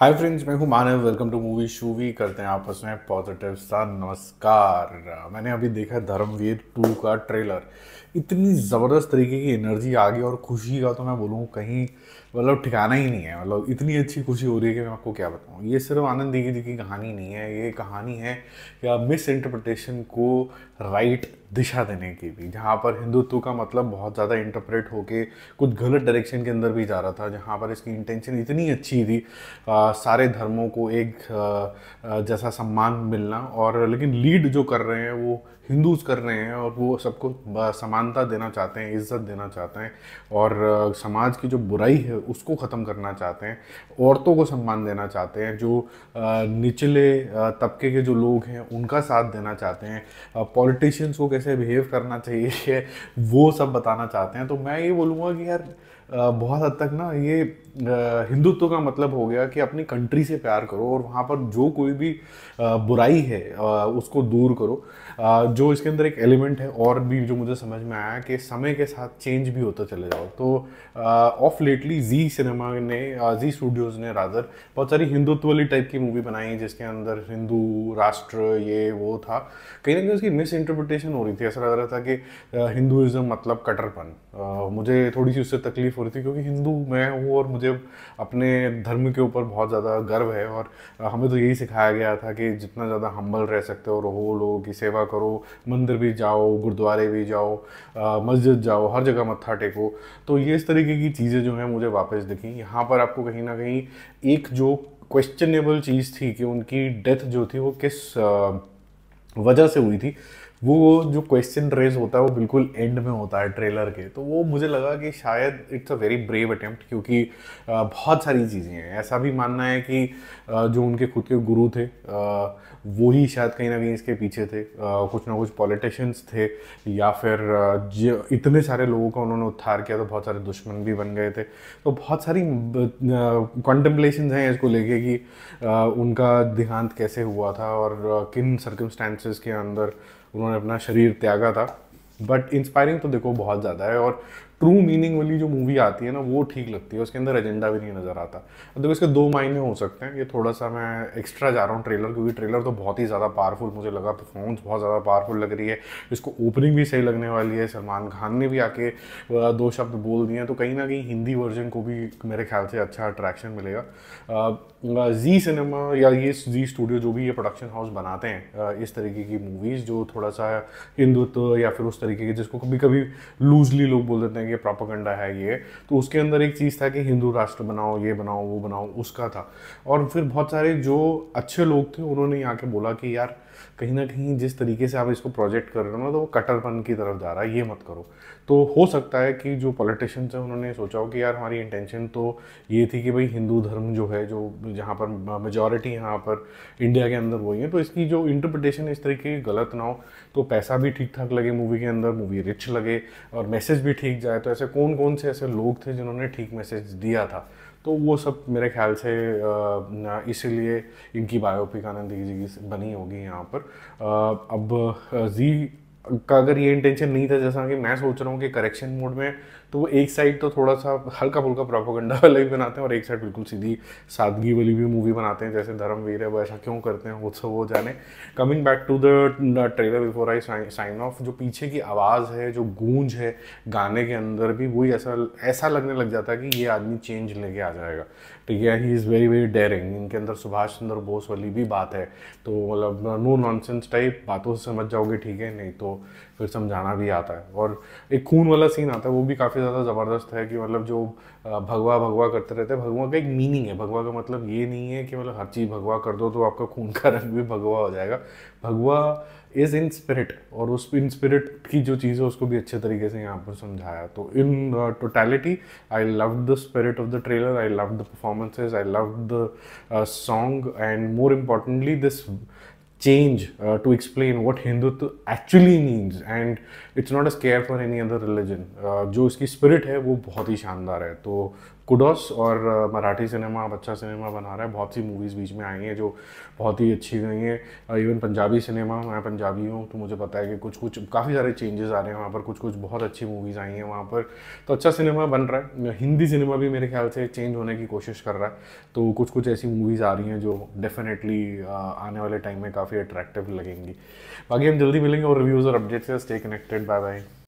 Hi friends मैं हूँ मानव welcome two movie भी करते हैं आपस में पॉजिटिव सा नमस्कार मैंने अभी देखा धर्मवीर टू का ट्रेलर इतनी ज़बरदस्त तरीके की एनर्जी आ गई और खुशी का तो मैं बोलूँ कहीं मतलब ठिकाना ही नहीं है मतलब इतनी अच्छी खुशी हो रही है कि मैं आपको क्या बताऊँ ये सिर्फ आनंद दीगी जी की कहानी नहीं है ये कहानी है या मिस इंटरप्रटेशन को राइट दिशा देने की भी जहाँ पर हिंदुत्व का मतलब बहुत ज़्यादा इंटरप्रेट होके कुछ गलत डायरेक्शन के अंदर भी जा रहा था जहाँ पर इसकी इंटेंशन इतनी अच्छी थी आ, सारे धर्मों को एक जैसा सम्मान मिलना और लेकिन लीड जो कर रहे हैं वो हिंदूज कर रहे हैं और वो सबको समानता देना चाहते हैं इज्जत देना चाहते हैं और समाज की जो बुराई है उसको ख़त्म करना चाहते हैं औरतों को सम्मान देना चाहते हैं जो निचले तबके के जो लोग हैं उनका साथ देना चाहते हैं पॉलिटिशियंस को कैसे बिहेव करना चाहिए वो सब बताना चाहते हैं तो मैं ये बोलूँगा कि यार बहुत हद तक ना ये हिंदुत्व का मतलब हो गया कि अपनी कंट्री से प्यार करो और वहाँ पर जो कोई भी बुराई है उसको दूर करो जो इसके अंदर एक एलिमेंट है और भी जो मुझे समझ में आया कि समय के साथ चेंज भी होता चले जाओ तो ऑफ लेटली जी सिनेमा ने जी स्टूडियोज़ ने रादर बहुत सारी हिंदुत्व वाली टाइप की मूवी बनाई जिसके अंदर हिंदू राष्ट्र ये वो था कहीं ना कहीं उसकी मिस इंटरप्रिटेशन हो रही थी ऐसा लग रहा था कि हिंदुज़म मतलब कट्टरपन मुझे थोड़ी सी उससे तकलीफ तकलीफ हो रही थी क्योंकि हिंदू मैं हूँ और मुझे अपने धर्म के ऊपर बहुत ज़्यादा गर्व है और हमें तो यही सिखाया गया था कि जितना ज़्यादा हम्बल रह सकते हो रहो लोगों की सेवा करो मंदिर भी जाओ गुरुद्वारे भी जाओ मस्जिद जाओ हर जगह मत्था टेको तो ये इस तरीके की चीज़ें जो हैं मुझे वापस दिखी यहाँ पर आपको कहीं ना कहीं एक जो क्वेश्चनेबल चीज़ थी कि उनकी डेथ जो थी वो किस वजह से हुई थी वो जो क्वेश्चन रेज होता है वो बिल्कुल एंड में होता है ट्रेलर के तो वो मुझे लगा कि शायद it's a very brave attempt क्योंकि बहुत सारी चीज़ें हैं ऐसा भी मानना है कि जो उनके खुद के गुरु थे वो ही शायद कहीं ना कहीं इसके पीछे थे कुछ ना कुछ पॉलिटिशियंस थे या फिर इतने सारे लोगों का उन्होंने उत्थार किया तो बहुत सारे दुश्मन भी बन गए थे तो बहुत सारी कॉन्टम्पलेशन हैं इसको लेके कि उनका देहांत कैसे हुआ था और किन सर्कमस्टांसिस के अंदर उन्होंने अपना शरीर त्यागा था बट इंस्पायरिंग तो देखो बहुत ज़्यादा है और ट्रू मीनिंग वाली जो मूवी आती है ना वो ठीक लगती है उसके अंदर एजेंडा भी नहीं नज़र आता अब देखो इसके दो मायने हो सकते हैं ये थोड़ा सा मैं एक्स्ट्रा जा रहा हूँ ट्रेलर क्योंकि ट्रेलर तो बहुत ही ज़्यादा पावरफुल मुझे लगा परफॉर्मेंस बहुत ज़्यादा पावरफुल लग रही है इसको ओपनिंग भी सही लगने वाली है सलमान खान ने भी आके दो शब्द बोल दिए हैं तो कहीं ना कहीं हिंदी वर्जन को भी मेरे ख्याल से अच्छा अट्रैक्शन मिलेगा जी सिनेमा या ये जी स्टूडियो जो भी ये प्रोडक्शन हाउस बनाते हैं इस तरीके की मूवीज़ जो थोड़ा सा हिंदुत्व या फिर उस तरीके के जिसको कभी कभी लूजली लोग बोल देते हैं कि प्रापागंडा है ये तो उसके अंदर एक चीज़ था कि हिंदू राष्ट्र बनाओ ये बनाओ वो बनाओ उसका था और फिर बहुत सारे जो अच्छे लोग थे उन्होंने के बोला कि यार कहीं ना कहीं जिस तरीके से आप इसको प्रोजेक्ट कर रहे हो ना तो वो कटरपन की तरफ जा रहा है ये मत करो तो हो सकता है कि जो पॉलिटिशियंस हैं उन्होंने सोचा हो कि यार हमारी इंटेंशन तो ये थी कि भाई हिंदू धर्म जो है जो जहाँ पर मेजॉरिटी यहाँ पर इंडिया के अंदर वही है तो इसकी जो इंटरप्रटेशन इस तरीके की गलत ना हो तो पैसा भी ठीक ठाक लगे मूवी के अंदर मूवी रिच लगे और मैसेज भी ठीक जाए तो ऐसे कौन कौन से ऐसे लोग थे जिन्होंने ठीक मैसेज दिया था तो वो सब मेरे ख्याल से इसीलिए इनकी बायोपिक आनंद जी की बनी होगी यहाँ पर अब जी का अगर ये इंटेंशन नहीं था जैसा कि मैं सोच रहा हूँ कि करेक्शन मोड में तो वो एक साइड तो थोड़ा सा हल्का फुल्का प्रोपोगंडा वाला भी बनाते हैं और एक साइड बिल्कुल सीधी सादगी वाली भी मूवी बनाते हैं जैसे धर्मवीर है वो ऐसा क्यों करते हैं वो सब वो जाने coming back to the trailer before I sign off जो पीछे की आवाज़ है जो गूंज है गाने के अंदर भी वही ऐसा ऐसा लगने लग जाता है कि ये आदमी चेंज लेके आ जाएगा ठीक है he is very very daring इनके अंदर सुभाष चंद्र बोस वाली भी बात है तो मतलब नो नॉनसेंस टाइप बातों से समझ जाओगे ठीक है नहीं तो फिर समझाना भी आता है और एक खून वाला सीन आता है वो भी काफ़ी काफ़ी ज़्यादा ज़बरदस्त है कि मतलब जो भगवा भगवा करते रहते हैं भगवा का एक मीनिंग है भगवा का मतलब ये नहीं है कि मतलब हर चीज़ भगवा कर दो तो आपका खून का रंग भी भगवा हो जाएगा भगवा इज़ इन स्पिरिट और उस इन स्पिरिट की जो चीज़ है उसको भी अच्छे तरीके से यहाँ पर समझाया तो in totality I love the spirit of the trailer I love the performances I love the song and more importantly this change uh, to explain what Hindutva actually means and it's not a scare for any other religion. Uh, जो इसकी spirit है वो बहुत ही शानदार है तो kudos और Marathi cinema अब अच्छा सिनेमा बना रहा है बहुत सी मूवीज़ बीच में आई हैं जो बहुत ही अच्छी गई हैं इवन पंजाबी सिनेमा मैं पंजाबी हूँ तो मुझे पता है कि कुछ कुछ काफ़ी सारे चेंजेस आ रहे हैं वहाँ पर कुछ कुछ बहुत अच्छी मूवीज़ आई हैं वहाँ पर तो अच्छा सिनेमा बन रहा है हिंदी सिनेमा भी मेरे ख्याल से चेंज होने की कोशिश कर रहा है तो कुछ कुछ ऐसी मूवीज़ आ रही हैं जो डेफिनेटली आने वाले टाइम में काफ़ी अट्रैक्टिव लगेंगी बाकी हम जल्दी मिलेंगे और रिव्यूज़ और अपडेट्स से स्टे कनेक्टेड बाय बाय